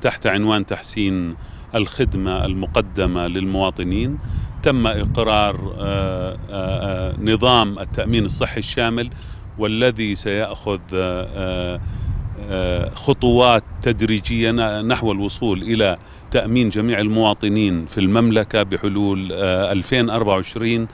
تحت عنوان تحسين الخدمة المقدمة للمواطنين تم إقرار آه، آه، آه، نظام التأمين الصحي الشامل والذي سيأخذ خطوات تدريجية نحو الوصول إلى تأمين جميع المواطنين في المملكة بحلول 2024-2025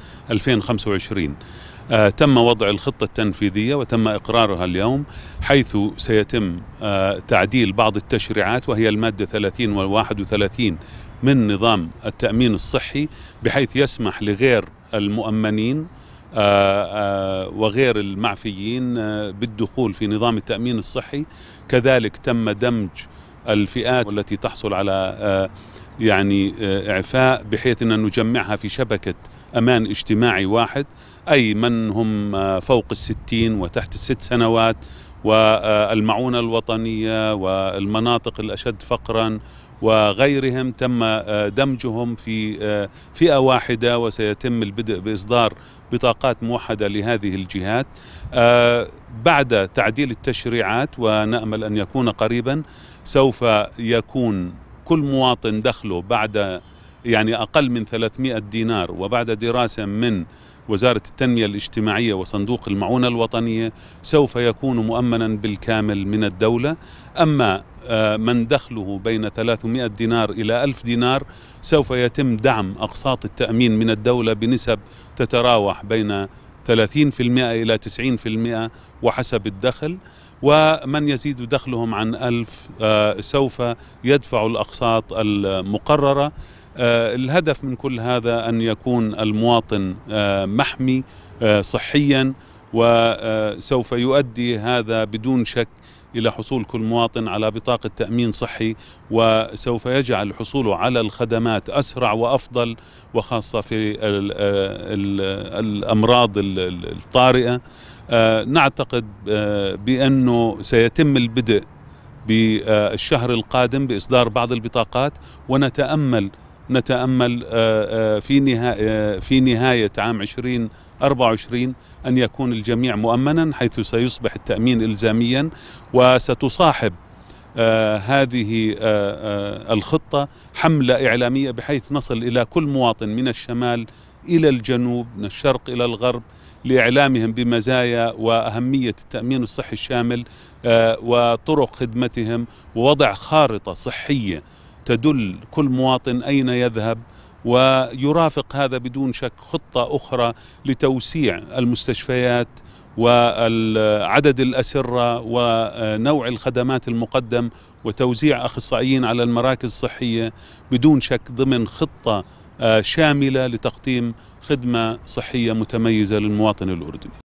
آه، تم وضع الخطة التنفيذية وتم إقرارها اليوم حيث سيتم آه، تعديل بعض التشريعات وهي المادة 30 و 31 من نظام التأمين الصحي بحيث يسمح لغير المؤمنين آه، وغير المعفيين بالدخول في نظام التأمين الصحي كذلك تم دمج الفئات التي تحصل على يعني آه، إعفاء بحيث أن نجمعها في شبكة أمان اجتماعي واحد أي من هم آه، فوق الستين وتحت الست سنوات والمعونة الوطنية والمناطق الأشد فقرا وغيرهم تم آه، دمجهم في فئة واحدة وسيتم البدء بإصدار بطاقات موحدة لهذه الجهات بعد تعديل التشريعات ونأمل أن يكون قريبا سوف يكون كل مواطن دخله بعد يعني أقل من 300 دينار وبعد دراسة من وزارة التنمية الاجتماعية وصندوق المعونة الوطنية سوف يكون مؤمنا بالكامل من الدولة أما آه، من دخله بين 300 دينار إلى 1000 دينار سوف يتم دعم أقساط التأمين من الدولة بنسب تتراوح بين 30% إلى 90% وحسب الدخل ومن يزيد دخلهم عن ألف آه، سوف يدفع الأقساط المقررة آه، الهدف من كل هذا أن يكون المواطن آه، محمي صحيا وسوف يؤدي هذا بدون شك إلى حصول كل مواطن على بطاقة تأمين صحي وسوف يجعل حصوله على الخدمات أسرع وأفضل وخاصة في الأمراض الطارئة آه، نعتقد آه، بأنه سيتم البدء بالشهر القادم بإصدار بعض البطاقات ونتأمل نتامل آه، آه، في نهايه آه، في نهايه عام 2024 ان يكون الجميع مؤمنا حيث سيصبح التامين الزاميا وستصاحب هذه الخطة حملة إعلامية بحيث نصل إلى كل مواطن من الشمال إلى الجنوب من الشرق إلى الغرب لإعلامهم بمزايا وأهمية التأمين الصحي الشامل وطرق خدمتهم ووضع خارطة صحية تدل كل مواطن أين يذهب ويرافق هذا بدون شك خطة أخرى لتوسيع المستشفيات وعدد الأسرة ونوع الخدمات المقدم وتوزيع أخصائيين على المراكز الصحية بدون شك ضمن خطة آه، شاملة لتقديم خدمة صحية متميزة للمواطن الأردني